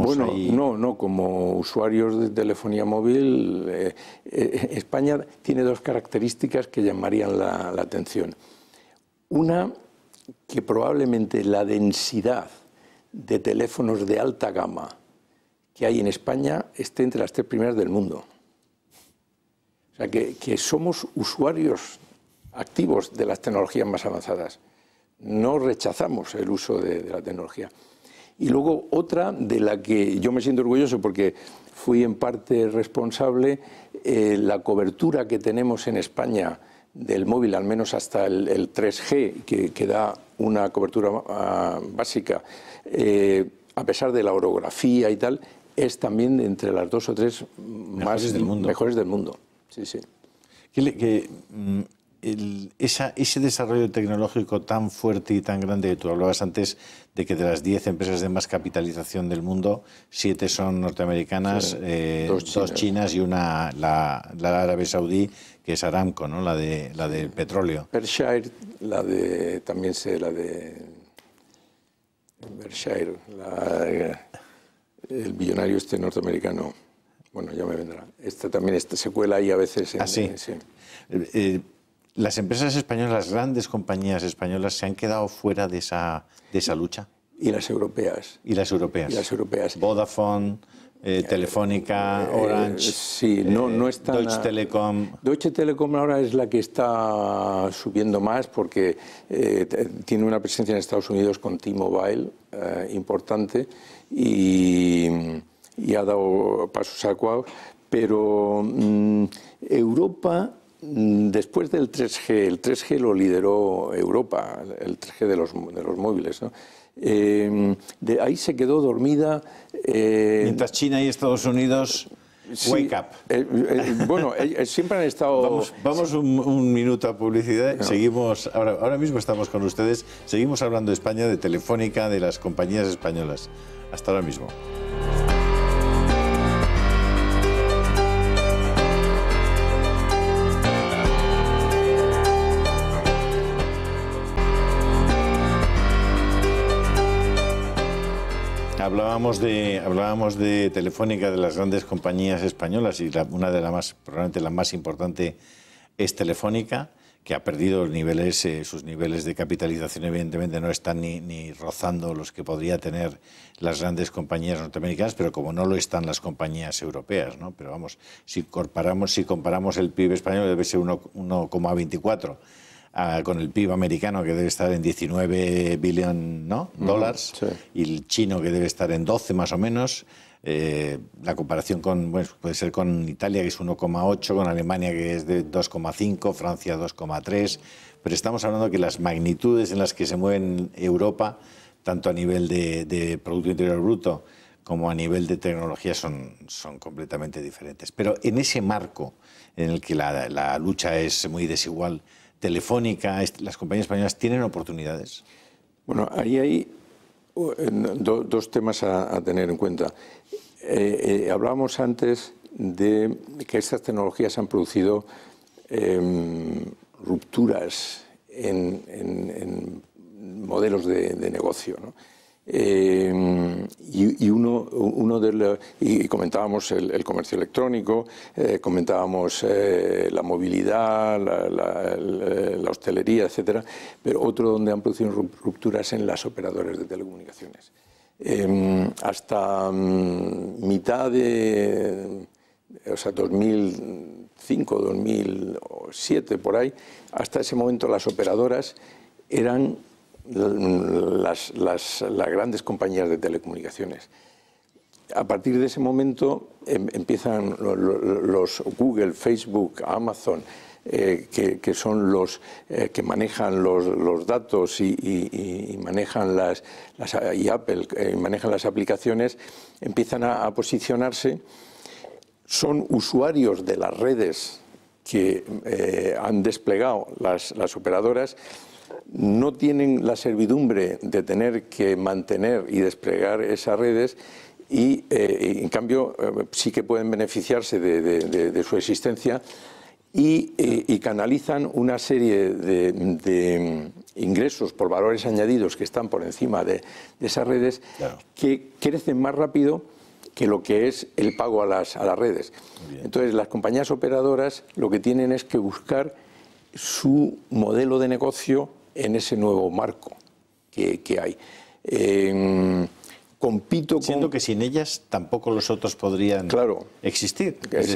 bueno, no, no, como usuarios de telefonía móvil, eh, eh, España tiene dos características que llamarían la, atención. Una, que probablemente la densidad de teléfonos de alta gama que hay en España esté entre las tres primeras del mundo. O sea, que, somos usuarios activos de las tecnologías más avanzadas. No rechazamos el uso de la tecnología. Y luego otra de la que yo me siento orgulloso porque fui en parte responsable, eh, la cobertura que tenemos en España del móvil, al menos hasta el, 3G, que, da una cobertura ah, básica, eh, a pesar de la orografía y tal, es también entre las dos o tres mejores del mundo. mejores del mundo. Sí, sí. que, ese desarrollo tecnológico tan fuerte y tan grande que tú hablabas antes de que de las 10 empresas de más capitalización del mundo, siete son norteamericanas, eh, dos, chinas. y una, la, la, árabe saudí, que es Aramco, ¿no? la, de, la del petróleo. Berkshire, la de, también sé, la de Berkshire, el billonario este norteamericano. Bueno, ya me vendrá. Esta también esta secuela y a veces... ¿Ah, sí? Eh, eh, ¿Las empresas españolas, las grandes compañías españolas, se han quedado fuera de esa, de esa lucha? Y las europeas. Y las europeas. Y las europeas. Vodafone, eh, eh, Telefónica, eh, Orange. sí, no, no está. Deutsche Telekom. Deutsche Telekom ahora es la que está subiendo más porque tiene una presencia en Estados Unidos con T-Mobile importante y, ha dado pasos cuadro. Pero mm, Europa Mm, después del 3G, el 3G lo lideró Europa, el 3G de los, de los móviles. ¿no? Em, de ahí se quedó dormida. Eh, Mientras China y Estados Unidos. wake up. Eh, eh, bueno, siempre han estado. Vamos, un, minuto a publicidad. Seguimos. Ahora, ahora mismo estamos con ustedes. Seguimos hablando de España, de Telefónica, de las compañías españolas. Hasta ahora mismo. hablábamos de, hablábamos de Telefónica, de las grandes compañías españolas, y una de las más, probablemente la más importante es Telefónica, que ha perdido niveles, eh, sus niveles de capitalización, evidentemente no están ni, rozando los que podría tener las grandes compañías norteamericanas, pero como no lo están las compañías europeas, ¿no? Pero vamos, si comparamos, si comparamos el PIB español debe ser 1,24 con el PIB americano que debe estar en 19 billion ¿no? dólares y el chino que debe estar en 12 más o menos. Eh, la comparación con, puede ser con Italia que es 1,8, con Alemania que es de 2,5, Francia 2,3, pero estamos hablando que las magnitudes en las que se mueve Europa, tanto a nivel de, Producto Interior Bruto como a nivel de tecnología, son, son completamente diferentes. Pero en ese marco en el que la, la lucha es muy desigual, Telefónica, las compañías españolas tienen oportunidades? Bueno, ahí hay dos temas a, tener en cuenta. Eh, eh, hablábamos antes de que estas tecnologías han producido em, rupturas en, modelos de, de negocio. ¿no? Eh, y, uno, uno de y comentábamos el, comercio electrónico, eh, comentábamos eh, la movilidad, la, hostelería, etcétera, pero otro donde han producido rupturas en las operadoras de telecomunicaciones. Em, hasta mm, mitad de 2005, 2007, por ahí, hasta ese momento las operadoras eran las, grandes compañías de telecomunicaciones. A partir de ese momento em, empiezan los Google, Facebook, Amazon, eh, que, son los eh, que manejan los, datos y, manejan las, Apple que eh, manejan las aplicaciones empiezan a, posicionarse son usuarios de las redes que han desplegado las operadoras no tienen la servidumbre de tener que mantener y desplegar esas redes y, eh, en cambio, eh, sí que pueden beneficiarse de, su existencia eh, y, canalizan una serie de, ingresos por valores añadidos que están por encima de, esas redes que crecen más rápido que lo que es el pago a las, a las redes. Entonces, las compañías operadoras lo que tienen es que buscar su modelo de negocio en ese nuevo marco que, hay. Em, compito Siendo que sin ellas tampoco los otros podrían existir. Es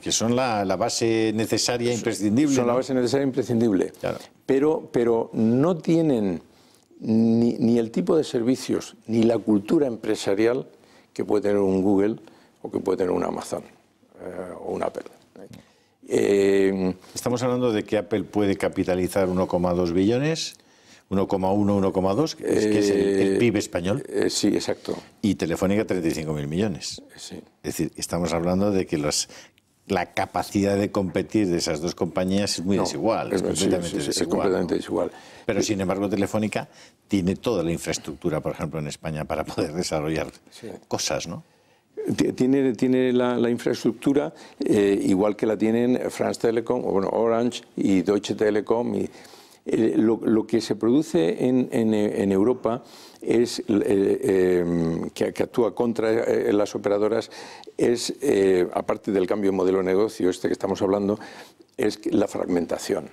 que, son la, base necesaria imprescindible. Son la base necesaria e imprescindible. E pero, pero no tienen ni, el tipo de servicios ni la cultura empresarial que puede tener un Google o que puede tener un Amazon eh, o un Apple. Eh, estamos hablando de que Apple puede capitalizar 1,2 billones. 1,1, 1,2, que es, que es el, eh, PIB español. Eh, sí, exacto. Y Telefónica mil millones. Sí. Es decir, estamos hablando de que las, la capacidad de competir de esas dos compañías es muy desigual. Es, completamente, desigual, Pero sin embargo, Telefónica tiene toda la infraestructura, por ejemplo, en España para poder desarrollar cosas, ¿no? tiene, la, infraestructura eh, igual que la tienen France Telecom, bueno, Orange y Deutsche Telekom. Y, eh, lo, que se produce en, Europa es eh, que, actúa contra las operadoras es, aparte del cambio de modelo de negocio este que estamos hablando, es la fragmentación.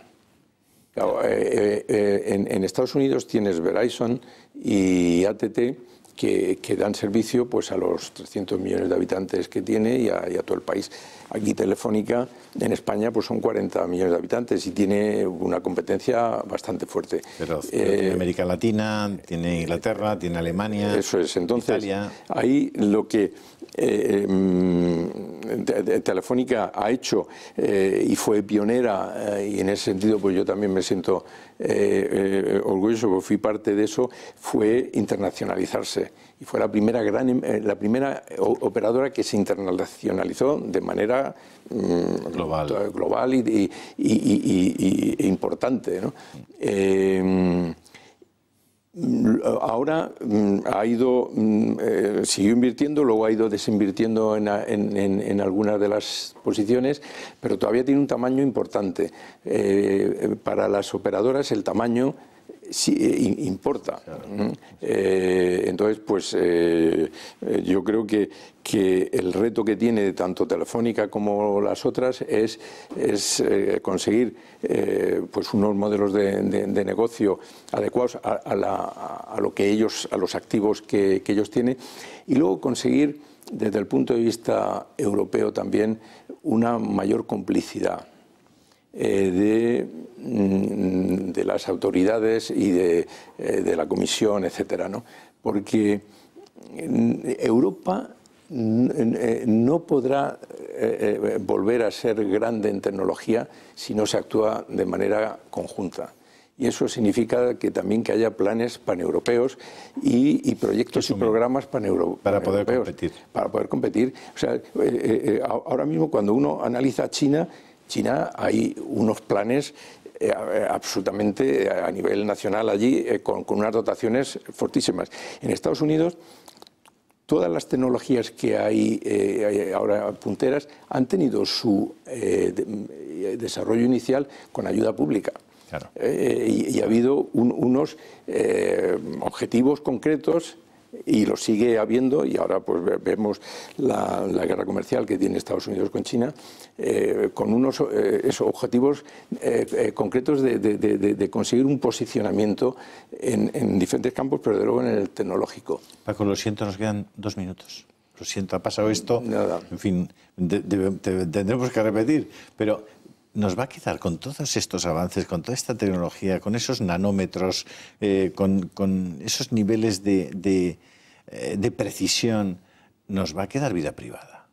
en Estados Unidos tienes Verizon y ATT que, dan servicio pues, a los 300 millones de habitantes que tiene y a, todo el país. Aquí Telefónica en España pues, son 40 millones de habitantes y tiene una competencia bastante fuerte. Pero, eh, tiene América Latina, tiene Inglaterra, tiene Alemania. Eso es, entonces Italia. ahí lo que... Eh, em, Telefónica ha hecho eh, y fue pionera eh, y en ese sentido pues yo también me siento eh, orgulloso porque fui parte de eso fue internacionalizarse y fue la primera gran la primera operadora que se internacionalizó de manera mm, global global y, importante Mm, ahora mm, ha ido, mm, eh, siguió invirtiendo, luego ha ido desinvirtiendo en, algunas de las posiciones, pero todavía tiene un tamaño importante. Eh, eh, para las operadoras el tamaño sí, eh, importa. Eh, entonces, pues eh, yo creo que, que el reto que tiene tanto Telefónica como las otras es, conseguir pues unos modelos de, de, negocio adecuados a, lo que ellos, a los activos que ellos tienen y luego conseguir desde el punto de vista europeo también una mayor complicidad. Eh, de, mm, de, las autoridades y eh, de, la Comisión, etcétera, ¿no? Porque mm, Europa mm, eh, no podrá volver a ser grande en tecnología si no se actúa de manera conjunta. Y eso significa que también que haya planes paneuropeos y, y proyectos y programas paneuropeos. Para poder competir. Para poder competir. O sea, ahora mismo cuando uno analiza China, China hay unos planes eh, eh, absolutamente a nivel nacional allí eh, con, unas dotaciones fortísimas. En Estados Unidos todas las tecnologías que hay ahora punteras han tenido su desarrollo inicial con ayuda pública. Y, ha habido unos objetivos concretos y lo sigue habiendo y ahora pues vemos la, guerra comercial que tiene Estados Unidos con China eh, con unos eh, esos objetivos eh, concretos de, conseguir un posicionamiento en, diferentes campos, pero de luego en el tecnológico. Paco, lo siento, nos quedan dos minutos. Lo siento, ha pasado esto. En fin, tendremos que repetir, pero nos va a quedar con todos estos avances, con toda esta tecnología, con esos nanómetros, eh, con, esos niveles eh, de, precisión, nos va a quedar vida privada.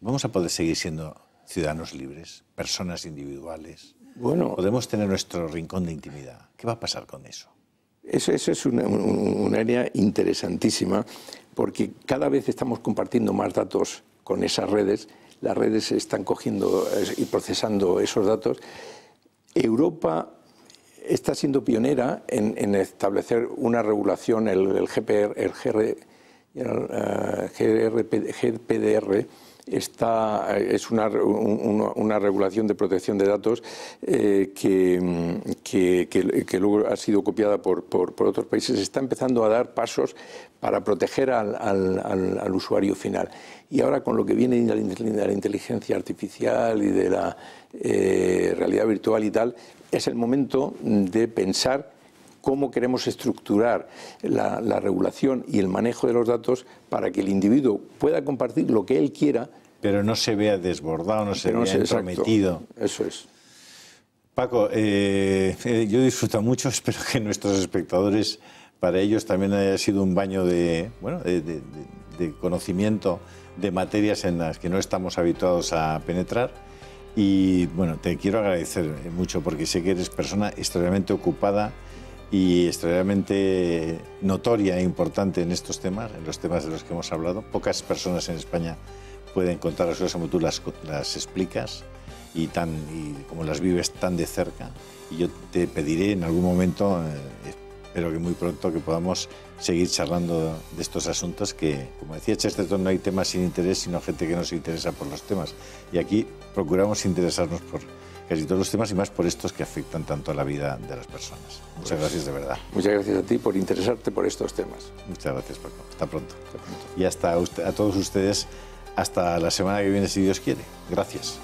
Vamos a poder seguir siendo ciudadanos libres, personas individuales. Bueno, podemos tener nuestro rincón de intimidad. ¿Qué va a pasar con eso? Eso, es un área interesantísima porque cada vez estamos compartiendo más datos con esas redes las redes están cogiendo y procesando esos datos. Europa está siendo pionera en, establecer una regulación, el, GPR, el, GR, es una, regulación de protección de datos eh, que, luego ha sido copiada por, otros países. Está empezando a dar pasos para proteger al, usuario final. Y ahora con lo que viene de la inteligencia artificial y de la eh, realidad virtual y tal, es el momento de pensar cómo queremos estructurar la, regulación y el manejo de los datos para que el individuo pueda compartir lo que él quiera. Pero no se vea desbordado, no se vea entrometido. eso es. Paco, eh, eh, yo disfruto mucho, espero que nuestros espectadores, para ellos también haya sido un baño de, bueno, de conocimiento de materias en las que no estamos habituados a penetrar. Y bueno, te quiero agradecer mucho porque sé que eres persona extremadamente ocupada y extraordinariamente notoria e importante en estos temas, en los temas de los que hemos hablado. Pocas personas en España pueden contar las cosas como tú las, explicas y, tan, como las vives tan de cerca. Y yo te pediré en algún momento, eh, espero que muy pronto, que podamos seguir charlando de estos asuntos que, como decía Chesterton, no hay temas sin interés, sino gente que nos interesa por los temas. Y aquí procuramos interesarnos por casi todos los temas y más por estos que afectan tanto a la vida de las personas. Muchas pues gracias de verdad. Muchas gracias a ti por interesarte por estos temas. Muchas gracias, Paco. Hasta pronto. Y hasta usted, a todos ustedes, hasta la semana que viene, si Dios quiere. Gracias.